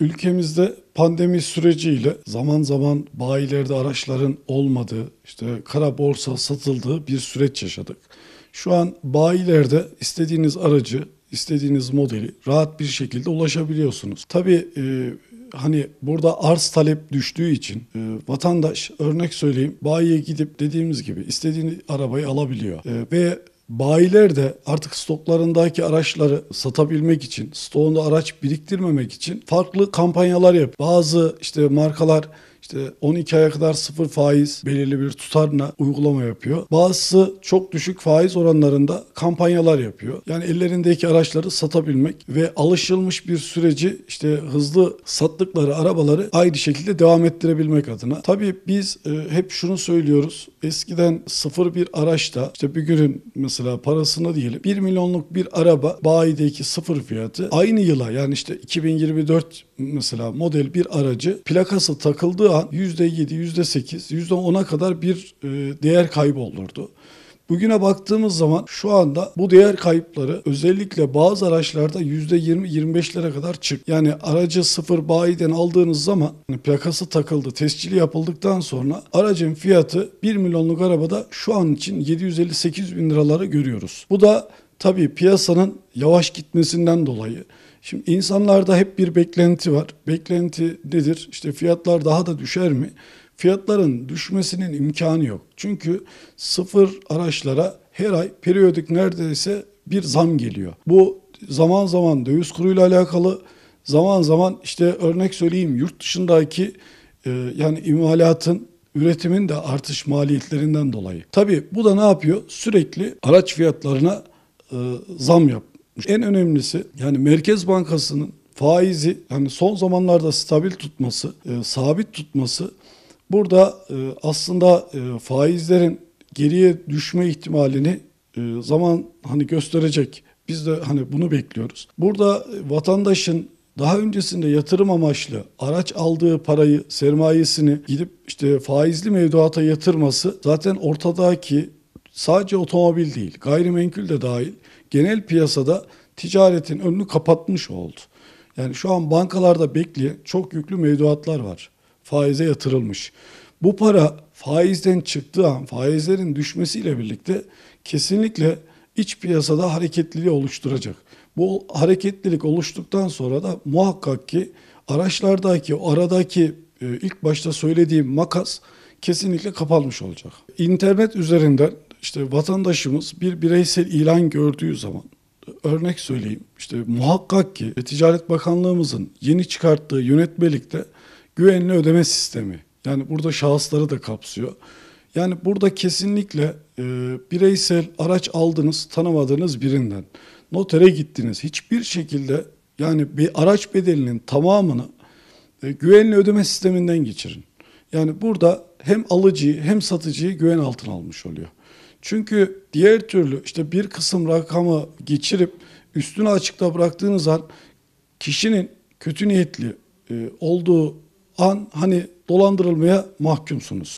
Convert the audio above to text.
Ülkemizde pandemi süreciyle zaman zaman bayilerde araçların olmadığı, işte kara borsa satıldığı bir süreç yaşadık. Şu an bayilerde istediğiniz aracı, istediğiniz modeli rahat bir şekilde ulaşabiliyorsunuz. Tabii e, hani burada arz talep düştüğü için e, vatandaş örnek söyleyeyim bayiye gidip dediğimiz gibi istediğini arabayı alabiliyor e, ve Bayiler de artık stoklarındaki araçları satabilmek için, stoğunda araç biriktirmemek için farklı kampanyalar yap. Bazı işte markalar işte 12 aya kadar sıfır faiz belirli bir tutarla uygulama yapıyor. Bazısı çok düşük faiz oranlarında kampanyalar yapıyor. Yani ellerindeki araçları satabilmek ve alışılmış bir süreci işte hızlı sattıkları arabaları aynı şekilde devam ettirebilmek adına. Tabii biz e, hep şunu söylüyoruz. Eskiden sıfır bir araçta işte bir günün mesela parasını diyelim 1 milyonluk bir araba bayideki sıfır fiyatı aynı yıla yani işte 2024 mesela model bir aracı plakası takıldığı an %7, %8, %10'a kadar bir e, değer kaybı olurdu. Bugüne baktığımız zaman şu anda bu değer kayıpları özellikle bazı araçlarda %20-25'lere kadar çık. Yani aracı sıfır bayiden aldığınız zaman hani plakası takıldı, tescili yapıldıktan sonra aracın fiyatı 1 milyonluk arabada şu an için 750-800 bin liraları görüyoruz. Bu da tabii piyasanın yavaş gitmesinden dolayı Şimdi insanlarda hep bir beklenti var. Beklenti nedir? İşte fiyatlar daha da düşer mi? Fiyatların düşmesinin imkanı yok. Çünkü sıfır araçlara her ay periyodik neredeyse bir zam geliyor. Bu zaman zaman döviz kuruyla alakalı, zaman zaman işte örnek söyleyeyim yurt dışındaki e, yani imalatın üretimin de artış maliyetlerinden dolayı. Tabii bu da ne yapıyor? Sürekli araç fiyatlarına e, zam yap. En önemlisi yani Merkez Bankası'nın faizi yani son zamanlarda stabil tutması, e, sabit tutması burada e, aslında e, faizlerin geriye düşme ihtimalini e, zaman hani gösterecek. Biz de hani bunu bekliyoruz. Burada e, vatandaşın daha öncesinde yatırım amaçlı araç aldığı parayı, sermayesini gidip işte faizli mevduata yatırması zaten ortadaki sadece otomobil değil, gayrimenkul de dahil genel piyasada ticaretin önünü kapatmış oldu. Yani şu an bankalarda bekli çok yüklü mevduatlar var. Faize yatırılmış. Bu para faizden çıktığı an faizlerin düşmesiyle birlikte kesinlikle iç piyasada hareketliliği oluşturacak. Bu hareketlilik oluştuktan sonra da muhakkak ki araçlardaki aradaki e, ilk başta söylediğim makas kesinlikle kapanmış olacak. İnternet üzerinden işte vatandaşımız bir bireysel ilan gördüğü zaman örnek söyleyeyim işte muhakkak ki Ticaret Bakanlığımızın yeni çıkarttığı yönetmelikte güvenli ödeme sistemi yani burada şahısları da kapsıyor. Yani burada kesinlikle e, bireysel araç aldınız tanımadığınız birinden notere gittiniz hiçbir şekilde yani bir araç bedelinin tamamını e, güvenli ödeme sisteminden geçirin. Yani burada hem alıcıyı hem satıcıyı güven altına almış oluyor. Çünkü diğer türlü işte bir kısım rakamı geçirip üstünü açıkta bıraktığınız an kişinin kötü niyetli e, olduğu an hani dolandırılmaya mahkumsunuz.